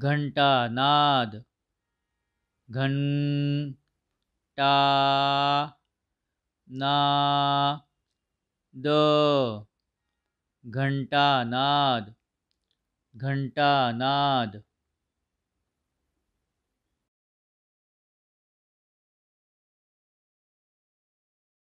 घण्टानाद घण्टानाद् घण्टानाद् घण्टानाद घण्टानाद